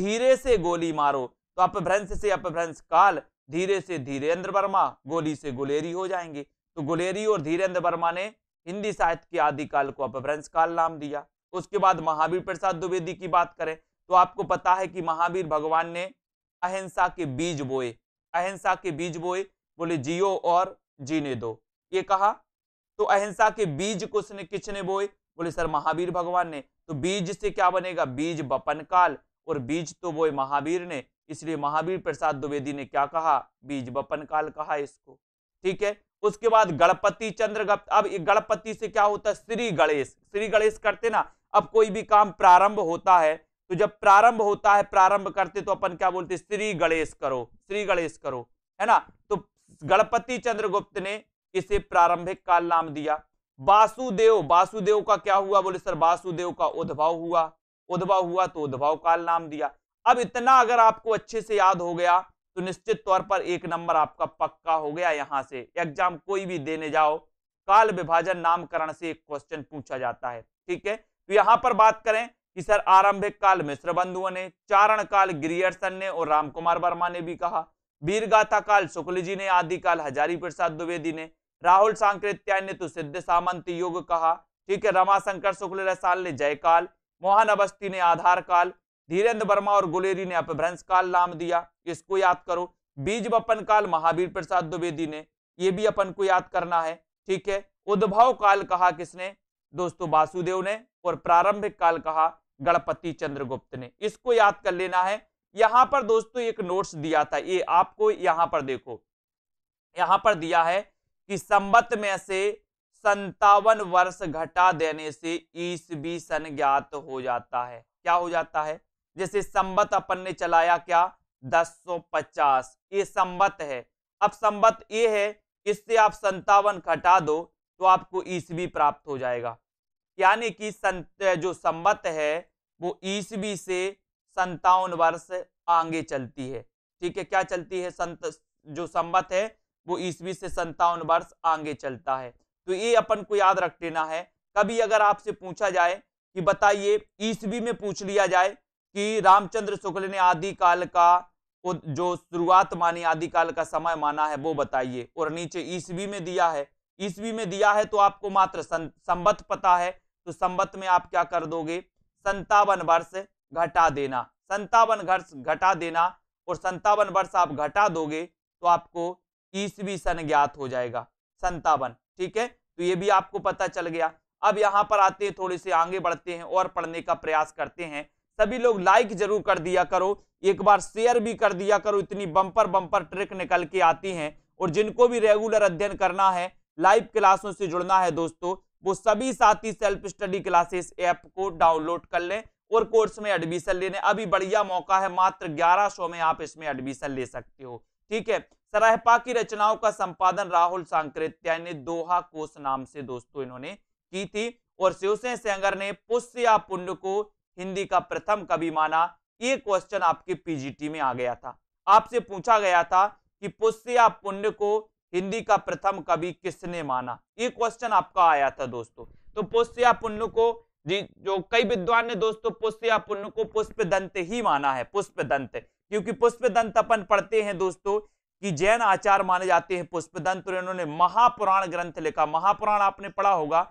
धीरे से गोली मारो तो अपभ्रंश से अपभ्रंश काल धीरे से धीरेन्द्र वर्मा गोली से गुलेरी हो जाएंगे तो गुलेरी और धीरेन्द्र वर्मा ने हिंदी साहित्य के आदिकाल को अपभ्रंश काल नाम दिया उसके बाद महावीर प्रसाद द्विवेदी की बात करें तो आपको पता है कि महावीर भगवान ने अहिंसा के बीज बोए अहिंसा के बीज बोए बोले जियो और जीने दो ये कहा तो अहिंसा के बीज कुछ ने किसने बोए बोले सर महावीर भगवान ने तो बीज से क्या बनेगा बीज बपन काल और बीज तो बोए महावीर ने इसलिए महावीर प्रसाद द्विवेदी ने क्या कहा बीज बपन काल कहा इसको ठीक है उसके बाद गणपति चंद्र अब गणपति से क्या होता है श्री गणेश श्री गणेश करते ना अब कोई भी काम प्रारंभ होता है तो जब प्रारंभ होता है प्रारंभ करते तो अपन क्या बोलते श्री गणेश करो श्री गणेश करो है ना तो गणपति चंद्रगुप्त ने इसे प्रारंभिक काल नाम दिया वासुदेव वासुदेव का क्या हुआ बोले सर वासुदेव का उद्भव हुआ उद्भव हुआ तो उद्भव काल नाम दिया अब इतना अगर आपको अच्छे से याद हो गया तो निश्चित तौर पर एक नंबर आपका पक्का हो गया यहां से एग्जाम कोई भी देने जाओ काल विभाजन नामकरण से एक क्वेश्चन पूछा जाता है ठीक है तो यहां पर बात करें कि सर आरंभिक काल मिश्र बंधुओं ने चारण काल गिरियर्सन ने और रामकुमार वर्मा ने भी कहा वीरगाथा काल शुक्ल जी ने आदि काल हजारी प्रसाद द्विवेदी ने राहुल सांकृत्याय ने तो सिद्ध सामंत युग कहा ठीक है रमाशंकर शुक्ल रसाल ने जयकाल मोहन अवस्थी ने आधार काल धीरेन्द्र वर्मा और गुलेरी ने अपभ्रंश काल नाम दिया इसको याद करो बीज बपन काल महावीर प्रसाद द्विवेदी ने ये भी अपन को याद करना है ठीक है उद्भव काल कहा किसने दोस्तों वासुदेव ने और प्रारंभिक काल कहा गणपति चंद्र गुप्त ने इसको याद कर लेना है यहां पर दोस्तों एक नोट्स दिया था ये आपको यहां पर देखो यहां पर दिया है कि संबत में से संतावन वर्ष घटा देने से ईसवी सन ज्ञात हो जाता है क्या हो जाता है जैसे संबत अपन ने चलाया क्या 1050 ये संबत है अब संबत ये है इससे आप संतावन घटा दो तो आपको ईसवी प्राप्त हो जाएगा यानी कि जो संबत है वो ईसवी से संतावन वर्ष आगे चलती है ठीक है क्या चलती है संत जो संबत है वो ईसवी से संतावन वर्ष आगे चलता है तो ये अपन को याद रख लेना है कभी अगर आपसे पूछा जाए कि बताइए ईसवी में पूछ लिया जाए कि रामचंद्र शुक्ल ने आदिकाल का जो शुरुआत मानी आदिकाल का समय माना है वो बताइए और नीचे ईसवी में दिया है ईसवी में दिया है तो आपको मात्र संबत पता है तो संबत में आप क्या कर दोगे संतावन वर्ष घटा देना संतावन वर्ष घटा देना और संतावन वर्ष आप घटा दोगे तो आपको ईसवी सन ज्ञात हो जाएगा संतावन ठीक है तो ये भी आपको पता चल गया अब यहाँ पर आते हैं थोड़े से आगे बढ़ते हैं और पढ़ने का प्रयास करते हैं सभी लोग लाइक जरूर कर दिया करो एक बार शेयर भी कर दिया करो इतनी बम्पर बम्पर ट्रिक निकल के आती हैं और जिनको भी रेगुलर अध्ययन करना है लाइव क्लासों से जुड़ना है दोस्तों वो सभी साथी सेल्फ स्टडी क्लासेस ऐप को डाउनलोड कर लें और कोर्स में एडमिशन लेने अभी बढ़िया मौका है मात्र 1100 में आप इसमें एडमिशन ले सकते हो ठीक है सराहपा की रचनाओं का संपादन राहुल सांकृत्या ने दोहा कोष नाम से दोस्तों इन्होंने की थी और शिवसेन सेंगर ने पुष्य या पुण्य को हिंदी का प्रथम कवि माना ये क्वेश्चन आपके पीजीटी में आ गया था आपसे पूछा गया था कि पुष्य या पुण्य को हिंदी का प्रथम कवि किसने माना ये क्वेश्चन आपका आया था दोस्तों तो या पुण्य को जी जो कई विद्वान ने दोस्तों या पुण्य को पुष्प दंत ही माना है पुष्प दंत क्योंकि पुष्प दंत अपन पढ़ते हैं दोस्तों कि जैन आचार माने जाते हैं पुष्प दंत और इन्होंने महापुराण ग्रंथ लिखा महापुराण आपने पढ़ा होगा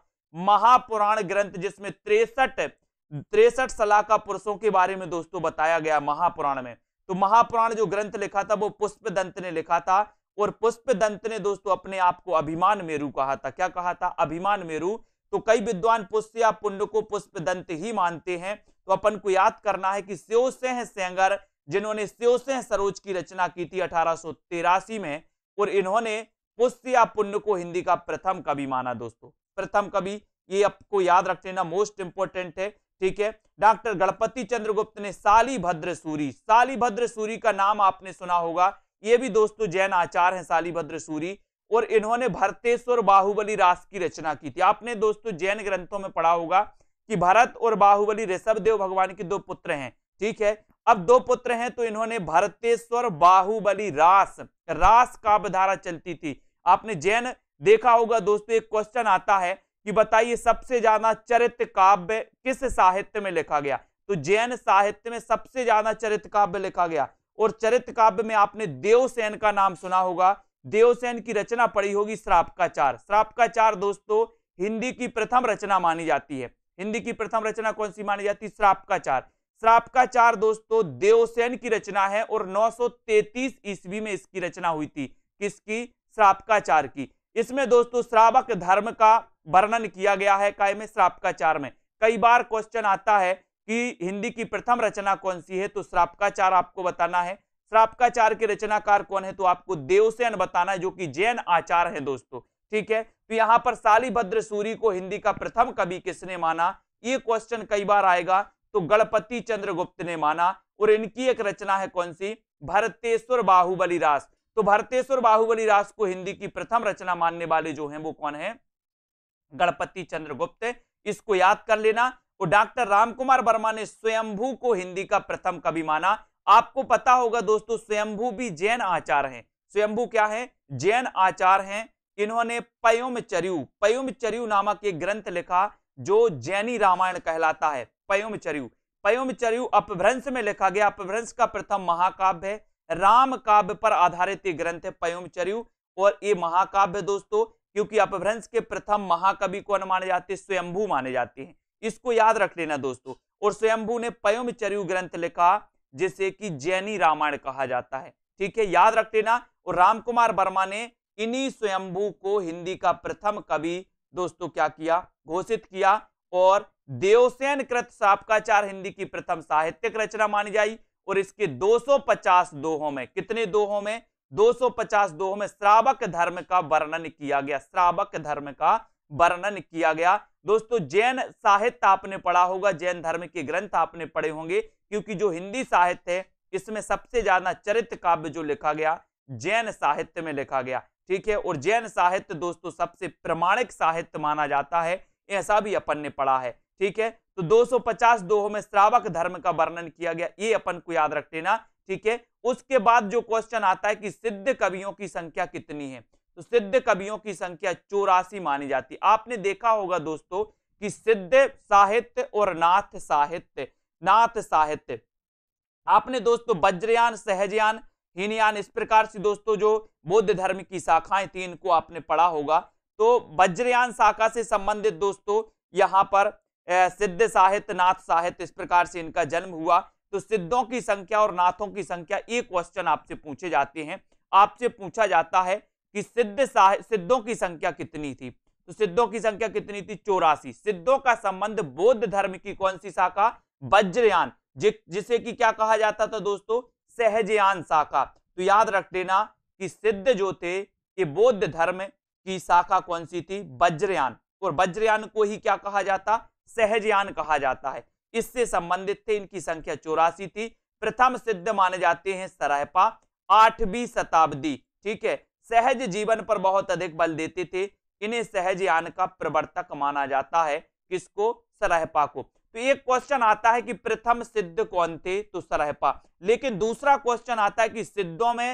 महापुराण ग्रंथ जिसमें तिरसठ तिरसठ सलाका पुरुषों के बारे में दोस्तों बताया गया महापुराण में तो महापुराण जो ग्रंथ लिखा था वो पुष्प दंत ने लिखा था और पुष्प दंत ने दोस्तों अपने आप को अभिमान मेरू कहा था क्या कहा था अभिमान मेरू तो कई विद्वान पुष्य या पुण्य को पुष्प दंत ही मानते हैं तो अपन को याद करना है कि स्योसेह सेंगर जिन्होंने स्योसेह सरोज की रचना की थी अठारह में और इन्होंने पुष्य या पुण्य को हिंदी का प्रथम कवि माना दोस्तों प्रथम कवि ये आपको याद रख लेना मोस्ट इंपोर्टेंट है ठीक है डॉक्टर गणपति चंद्रगुप्त ने साली भद्र सूरी साली भद्र सूरी का नाम आपने सुना होगा ये भी दोस्तों जैन आचार्य हैं सालीभद्र सूरी और इन्होंने भरतेश्वर बाहुबली रास की रचना की थी आपने दोस्तों जैन ग्रंथों में पढ़ा होगा कि भरत और बाहुबली ऋषभदेव भगवान के दो पुत्र हैं ठीक है अब दो पुत्र हैं तो इन्होंने भरतेश्वर बाहुबली रास रास काव्यधारा चलती थी आपने जैन देखा होगा दोस्तों एक क्वेश्चन आता है कि बताइए सबसे ज्यादा चरित्र काव्य किस साहित्य में लिखा गया तो जैन साहित्य में सबसे ज्यादा चरित्र काव्य लिखा गया और चरित्र काव्य में आपने देवसेन का नाम सुना होगा देवसेन की रचना पड़ी होगी श्राप का चार श्राप का चार दोस्तों हिंदी की प्रथम रचना मानी जाती है हिंदी की प्रथम रचना कौन सी मानी जाती है श्राप का चार श्राप का चार दोस्तों देवसेन की रचना है और 933 ईस्वी में इसकी रचना हुई थी किसकी श्राप का चार की इसमें दोस्तों श्रावक धर्म का वर्णन किया गया है काय में श्राप का चार में कई बार क्वेश्चन आता है कि हिंदी की प्रथम रचना कौन सी है तो श्रापकाचार आपको बताना है श्रापकाचार के रचनाकार कौन है तो आपको देवसेन बताना है जो कि जैन आचार है दोस्तों ठीक है तो यहां पर सालीभद्र सूरी को हिंदी का प्रथम कवि किसने माना ये क्वेश्चन कई बार आएगा तो गणपति चंद्रगुप्त ने माना और इनकी एक रचना है कौन सी भरतेश्वर बाहुबली रास तो भरतेश्वर बाहुबली रास को हिंदी की प्रथम रचना मानने वाले जो हैं वो कौन है गणपति चंद्रगुप्त इसको याद कर लेना को तो डॉक्टर रामकुमार वर्मा ने स्वयंभू को हिंदी का प्रथम कवि माना आपको पता होगा दोस्तों स्वयंभू भी जैन आचार हैं स्वयंभू क्या है जैन आचार हैं इन्होंने पयोम चरयु पयोम चरयु नामक एक ग्रंथ लिखा जो जैनी रामायण कहलाता है पयोम चरयु पयोम चरयु अपभ्रंश में लिखा गया अपभ्रंश का प्रथम महाकाव्य है राम काव्य पर आधारित ये ग्रंथ है पयोम चरयु और ये महाकाव्य दोस्तों क्योंकि अपभ्रंश के प्रथम महाकवि कौन माने जाते स्वयंभू माने जाते हैं इसको याद रख लेना दोस्तों और स्वयंभू ने पयोम चरु ग्रंथ लिखा जिसे कि जैनी रामायण कहा जाता है ठीक है याद रख लेना और रामकुमार वर्मा ने इन्हीं स्वयंभू को हिंदी का प्रथम कवि दोस्तों क्या किया घोषित किया और देवसेन कृत सापकाचार हिंदी की प्रथम साहित्यिक रचना मानी जाई और इसके 250 दोहों में कितने दोहों में 250 दोहों में श्रावक धर्म का वर्णन किया गया श्रावक धर्म का वर्णन किया गया दोस्तों जैन साहित्य आपने पढ़ा होगा जैन धर्म के ग्रंथ आपने पढ़े होंगे क्योंकि जो हिंदी साहित्य है इसमें सबसे ज्यादा चरित्र काव्य जो लिखा गया जैन साहित्य में लिखा गया ठीक है और जैन साहित्य दोस्तों सबसे प्रमाणिक साहित्य माना जाता है ऐसा भी अपन ने पढ़ा है ठीक है तो 250 दोहों में श्रावक धर्म का वर्णन किया गया ये अपन को याद रख लेना ठीक है उसके बाद जो क्वेश्चन आता है कि सिद्ध कवियों की संख्या कितनी है तो सिद्ध कवियों की संख्या चौरासी मानी जाती आपने देखा होगा दोस्तों कि सिद्ध साहित्य और नाथ साहित्य नाथ साहित्य आपने दोस्तों वज्रयान सहजयान हीनयान इस प्रकार से दोस्तों जो बौद्ध धर्म की शाखाएं थी इनको आपने पढ़ा होगा तो वज्रयान शाखा से संबंधित दोस्तों यहाँ पर सिद्ध साहित्य नाथ साहित्य इस प्रकार से इनका जन्म हुआ तो सिद्धों की संख्या और नाथों की संख्या एक क्वेश्चन आपसे पूछे जाते हैं आपसे पूछा जाता है कि सिद्ध सिद्धों की संख्या कितनी थी तो सिद्धों की संख्या कितनी थी चौरासी सिद्धों का संबंध बौद्ध धर्म की कौन सी शाखा वज्रयान जि, जिसे कि क्या कहा जाता था दोस्तों सहजयान शाखा तो याद रख लेना कि सिद्ध जो थे ये बौद्ध धर्म की शाखा कौन सी थी वज्रयान और वज्रयान को ही क्या कहा जाता सहजयान कहा जाता है इससे संबंधित थे इनकी संख्या चौरासी थी प्रथम सिद्ध माने जाते हैं सराहपा आठवीं शताब्दी ठीक है सहज जीवन पर बहुत अधिक बल देते थे इन्हें सहज यान का प्रवर्तक माना जाता है किसको सरहपा को तो एक क्वेश्चन आता है कि प्रथम सिद्ध कौन थे तो सरहपा लेकिन दूसरा क्वेश्चन आता है कि सिद्धों में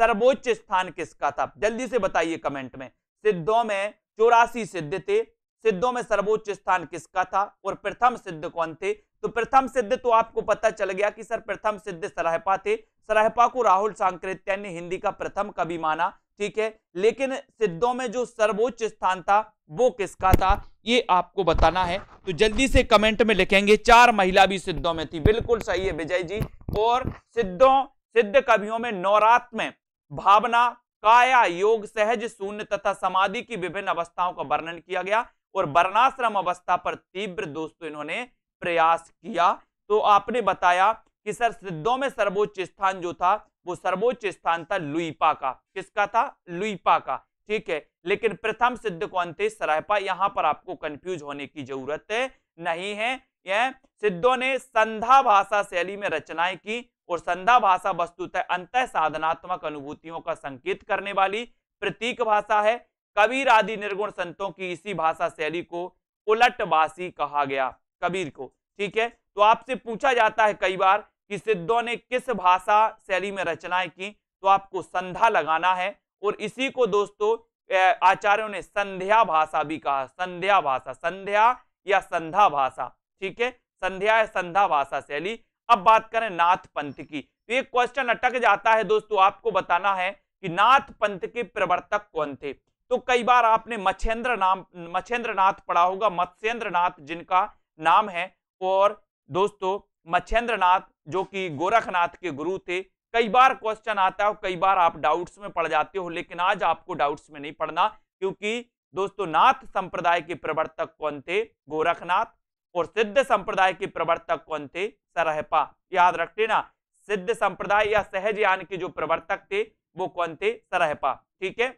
सर्वोच्च स्थान किसका था जल्दी से बताइए कमेंट में सिद्धों में चौरासी सिद्ध थे सिद्धों में सर्वोच्च स्थान किसका था और प्रथम सिद्ध कौन थे तो प्रथम सिद्ध तो आपको पता चल गया कि सर प्रथम सिद्ध सराहपा थे सराहपा को राहुल सांकृत्य ने हिंदी का प्रथम कवि माना ठीक है लेकिन सिद्धों में जो सर्वोच्च स्थान था वो किसका था ये आपको बताना है तो जल्दी से कमेंट में लिखेंगे चार महिला भी सिद्धों में थी बिल्कुल सही है विजय जी और सिद्धों सिद्ध कवियों में नवरात्र में भावना काया योग सहज शून्य तथा समाधि की विभिन्न अवस्थाओं का वर्णन किया गया और वर्णाश्रम अवस्था पर तीव्र दोस्तों इन्होंने प्रयास किया तो आपने बताया कि सर सिद्धों में सर्वोच्च स्थान जो था वो सर्वोच्च स्थान था लुईपा का किसका था लुईपा का ठीक है लेकिन प्रथम सिद्ध कौन थे सरायपा यहां पर आपको कंफ्यूज होने की जरूरत नहीं है यह सिद्धों ने संधा भाषा शैली में रचनाएं की और संधा भाषा वस्तुतः अंत साधनात्मक अनुभूतियों का संकेत करने वाली प्रतीक भाषा है कबीर आदि निर्गुण संतों की इसी भाषा शैली को उलटवासी कहा गया कबीर को ठीक है तो आपसे पूछा जाता है कई बार कि सिद्धों ने किस भाषा शैली में रचनाएं की तो आपको संध्या लगाना है और इसी को दोस्तों आचार्यों ने संध्या भाषा भी कहा संध्या भाषा संध्या या संध्या भाषा ठीक है संध्या या संध्या भाषा शैली अब बात करें नाथ पंथ की तो एक क्वेश्चन अटक जाता है दोस्तों आपको बताना है कि नाथ पंथ के प्रवर्तक कौन थे तो कई बार आपने मच्छेंद्र नाम मच्छेंद्र नाथ पढ़ा होगा मत्स्येंद्र नाथ जिनका नाम है और दोस्तों मच्छेंद्र नाथ जो कि गोरखनाथ के गुरु थे कई बार क्वेश्चन आता है कई बार आप डाउट्स में पड़ जाते हो लेकिन आज आपको डाउट्स में नहीं पड़ना क्योंकि दोस्तों नाथ संप्रदाय के प्रवर्तक कौन थे गोरखनाथ और सिद्ध संप्रदाय के प्रवर्तक कौन थे सरहपा याद रखते ना सिद्ध संप्रदाय या सहज यान के जो प्रवर्तक थे वो कौन थे सरहपा ठीक है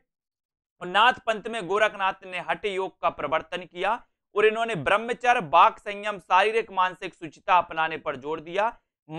नाथ पंथ में गोरखनाथ ने हट योग का प्रवर्तन किया और इन्होंने ब्रह्मचर्य बाक संयम शारीरिक मानसिक सुचिता अपनाने पर जोर दिया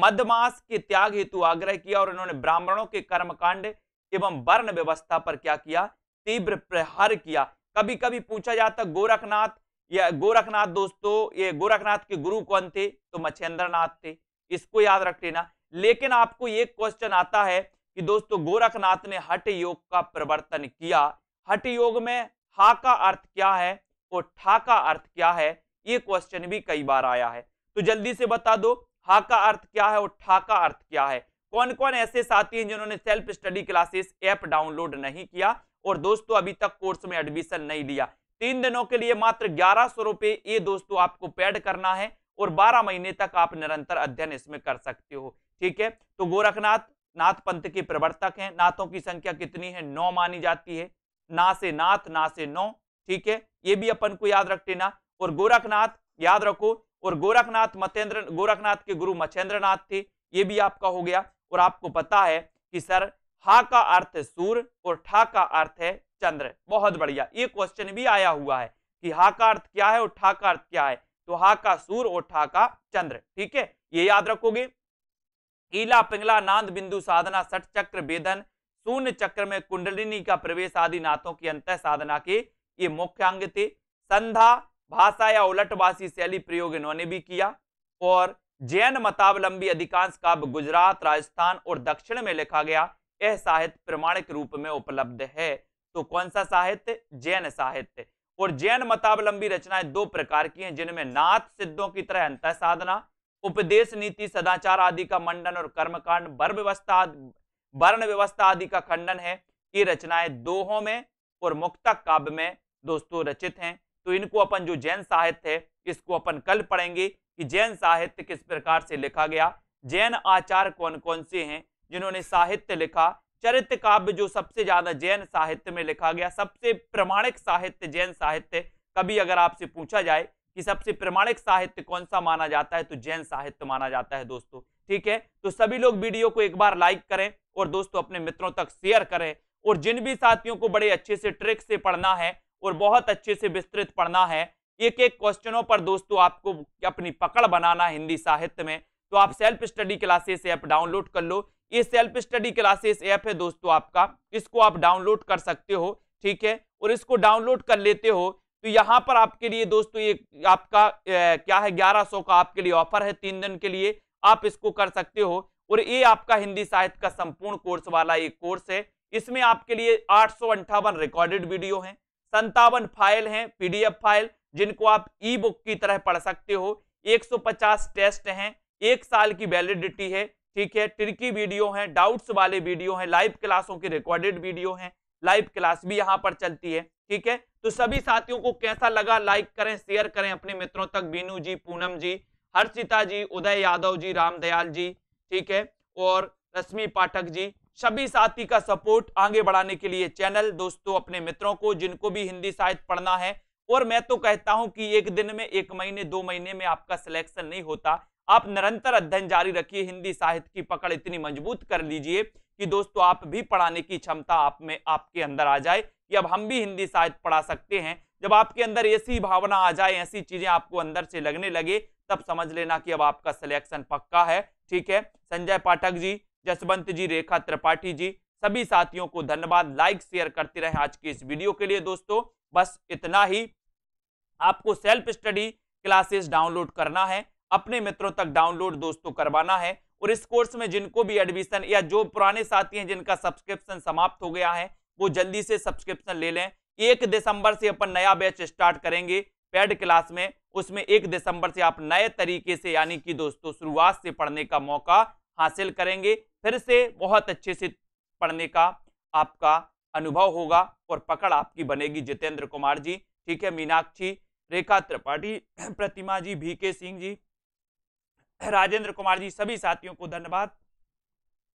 मदमास के त्याग हेतु आग्रह किया और इन्होंने ब्राह्मणों के कर्मकांड एवं वर्ण व्यवस्था पर क्या किया तीव्र प्रहार किया कभी कभी पूछा जाता गोरखनाथ या गोरखनाथ दोस्तों ये गोरखनाथ के गुरु कौन थे तो मच्छेंद्रनाथ थे इसको याद रख लेना लेकिन आपको ये क्वेश्चन आता है कि दोस्तों गोरखनाथ ने हट योग का प्रवर्तन किया हट योग में हा का अर्थ क्या है और ठा का अर्थ क्या है ये क्वेश्चन भी कई बार आया है तो जल्दी से बता दो हा का अर्थ क्या है और ठा का अर्थ क्या है कौन कौन ऐसे साथी हैं जिन्होंने self study classes app download नहीं किया और दोस्तों अभी तक कोर्स में एडमिशन नहीं लिया तीन दिनों के लिए मात्र ग्यारह सौ रुपए ये दोस्तों आपको पेड करना है और बारह महीने तक आप निरंतर अध्ययन इसमें कर सकते हो ठीक है तो गोरखनाथ नाथ पंथ के प्रवर्तक हैं नाथों की संख्या कितनी है नौ मानी जाती है ना से नाथ ना से नौ ठीक है ये भी अपन को याद रख लेना और गोरखनाथ याद रखो और गोरखनाथ मतेंद्र गोरखनाथ के गुरु मच्छेंद्रनाथ थे ये भी आपका हो गया और आपको पता है कि सर हा का अर्थ है सूर्य और ठा का अर्थ है चंद्र बहुत बढ़िया ये क्वेश्चन भी आया हुआ है कि हा का अर्थ क्या है और ठा का अर्थ क्या है तो हा का सूर्य और ठा का चंद्र ठीक है ये याद रखोगे ईला पिंगला नांद बिंदु साधना सठ चक्र वेदन शून्य चक्र में कुंडलिनी का प्रवेश आदि नाथों की अंत साधना के ये मुख्य अंग थे संधा भाषा या उलटवासी शैली प्रयोग इन्होंने भी किया और जैन मतावलंबी अधिकांश काव्य गुजरात राजस्थान और दक्षिण में लिखा गया यह साहित्य प्रमाणिक रूप में उपलब्ध है तो कौन सा साहित्य जैन साहित्य और जैन मतावलंबी रचनाएं दो प्रकार की हैं जिनमें नाथ सिद्धों की तरह अंत साधना उपदेश नीति सदाचार आदि का मंडन और कर्मकांड वर व्यवस्था वर्ण व्यवस्था आदि का खंडन है ये रचनाएं दोहों में और मुक्तक काव्य में दोस्तों रचित हैं तो इनको अपन जो जैन साहित्य है इसको अपन कल पढ़ेंगे कि जैन साहित्य किस प्रकार से लिखा गया जैन आचार कौन कौन से हैं जिन्होंने साहित्य लिखा चरित्र काव्य जो सबसे ज्यादा जैन साहित्य में लिखा गया सबसे प्रमाणिक साहित्य जैन साहित्य कभी अगर आपसे पूछा जाए कि सबसे प्रमाणिक साहित्य कौन सा माना जाता है तो जैन साहित्य माना जाता है दोस्तों ठीक है तो सभी लोग वीडियो को एक बार लाइक करें और दोस्तों अपने मित्रों तक शेयर करें और जिन भी साथियों को बड़े अच्छे से ट्रिक से पढ़ना है और हम्म। बहुत अच्छे से विस्तृत पढ़ना है एक एक क्वेश्चनों पर दोस्तों आपको अपनी पकड़ बनाना हिंदी साहित्य में तो आप self study classes app download कर लो ये सेल्फ स्टडी क्लासेस ऐप है दोस्तों आपका इसको आप डाउनलोड कर सकते हो ठीक है और इसको डाउनलोड कर लेते हो तो यहाँ पर आपके लिए दोस्तों ये आपका ए, क्या है सौ का आपके लिए ऑफर है तीन दिन के लिए आप इसको कर सकते हो और ये आपका हिंदी साहित्य का संपूर्ण कोर्स वाला एक कोर्स है इसमें आपके लिए आठ रिकॉर्डेड वीडियो हैं संतावन फाइल हैं पीडीएफ फाइल जिनको आप ई बुक की तरह पढ़ सकते हो 150 टेस्ट हैं एक साल की वैलिडिटी है ठीक है ट्रिकी वीडियो है डाउट्स वाले वीडियो है लाइव क्लासों के रिकॉर्डेड वीडियो है लाइव क्लास भी यहाँ पर चलती है ठीक है तो सभी साथियों को कैसा लगा लाइक करें शेयर करें अपने मित्रों तक बीनू जी पूनम जी हर्षिता जी उदय यादव जी रामदयाल जी ठीक है और रश्मि पाठक जी सभी साथी का सपोर्ट आगे बढ़ाने के लिए चैनल दोस्तों अपने मित्रों को जिनको भी हिंदी साहित्य पढ़ना है और मैं तो कहता हूं कि एक दिन में एक महीने दो महीने में आपका सिलेक्शन नहीं होता आप निरंतर अध्ययन जारी रखिए हिंदी साहित्य की पकड़ इतनी मजबूत कर लीजिए कि दोस्तों आप भी पढ़ाने की क्षमता आप में आपके अंदर आ जाए कि अब हम भी हिंदी साहित्य पढ़ा सकते हैं जब आपके अंदर ऐसी भावना आ जाए ऐसी चीजें आपको अंदर से लगने लगे तब समझ लेना कि अब आपका सिलेक्शन पक्का है ठीक है संजय पाठक जी जसवंत जी रेखा त्रिपाठी जी सभी साथियों को धन्यवाद लाइक शेयर करते रहे आज के इस वीडियो के लिए दोस्तों बस इतना ही आपको सेल्फ स्टडी क्लासेस डाउनलोड करना है अपने मित्रों तक डाउनलोड दोस्तों करवाना है और इस कोर्स में जिनको भी एडमिशन या जो पुराने साथी हैं जिनका सब्सक्रिप्शन समाप्त हो गया है वो जल्दी से सब्सक्रिप्शन ले लें एक दिसंबर से अपन नया बैच स्टार्ट करेंगे पेड क्लास में उसमें एक दिसंबर से आप नए तरीके से यानी कि दोस्तों शुरुआत से पढ़ने का मौका हासिल करेंगे फिर से बहुत अच्छे से पढ़ने का आपका अनुभव होगा और पकड़ आपकी बनेगी जितेंद्र कुमार जी ठीक है मीनाक्षी रेखा त्रिपाठी प्रतिमा जी भी सिंह जी राजेंद्र कुमार जी सभी साथियों को धन्यवाद